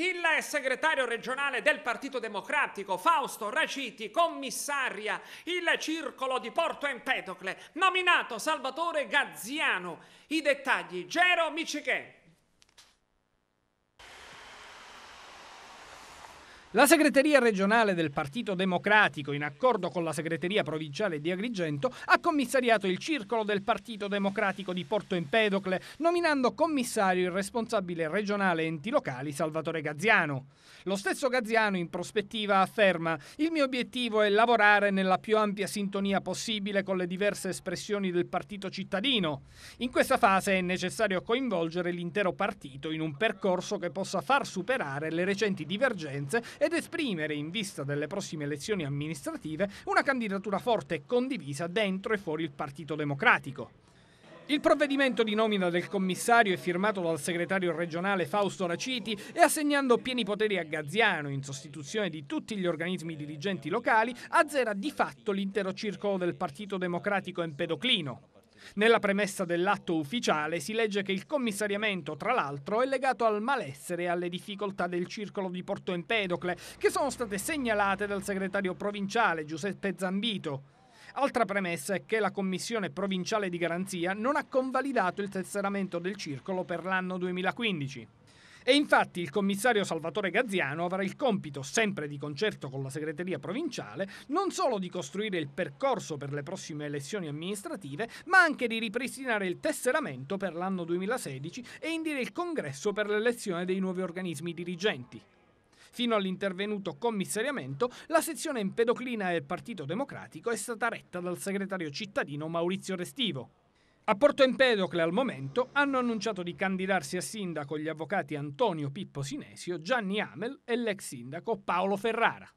Il segretario regionale del Partito Democratico, Fausto Raciti, commissaria il circolo di Porto Empedocle, nominato Salvatore Gazziano. I dettagli, Gero Miciche. La segreteria regionale del Partito Democratico, in accordo con la segreteria provinciale di Agrigento, ha commissariato il circolo del Partito Democratico di Porto Empedocle, nominando commissario il responsabile regionale enti locali Salvatore Gazziano. Lo stesso Gazziano in prospettiva afferma: "Il mio obiettivo è lavorare nella più ampia sintonia possibile con le diverse espressioni del partito cittadino. In questa fase è necessario coinvolgere l'intero partito in un percorso che possa far superare le recenti divergenze ed esprimere, in vista delle prossime elezioni amministrative, una candidatura forte e condivisa dentro e fuori il Partito Democratico. Il provvedimento di nomina del commissario è firmato dal segretario regionale Fausto Raciti e assegnando pieni poteri a Gazziano in sostituzione di tutti gli organismi dirigenti locali, azzera di fatto l'intero circolo del Partito Democratico Empedoclino. Nella premessa dell'atto ufficiale si legge che il commissariamento, tra l'altro, è legato al malessere e alle difficoltà del circolo di Porto Empedocle, che sono state segnalate dal segretario provinciale Giuseppe Zambito. Altra premessa è che la Commissione Provinciale di Garanzia non ha convalidato il tesseramento del circolo per l'anno 2015. E infatti il commissario Salvatore Gazziano avrà il compito, sempre di concerto con la segreteria provinciale, non solo di costruire il percorso per le prossime elezioni amministrative, ma anche di ripristinare il tesseramento per l'anno 2016 e indire il congresso per l'elezione dei nuovi organismi dirigenti. Fino all'intervenuto commissariamento, la sezione empedoclina del Partito Democratico è stata retta dal segretario cittadino Maurizio Restivo. A Porto Empedocle al momento hanno annunciato di candidarsi a sindaco gli avvocati Antonio Pippo Sinesio, Gianni Amel e l'ex sindaco Paolo Ferrara.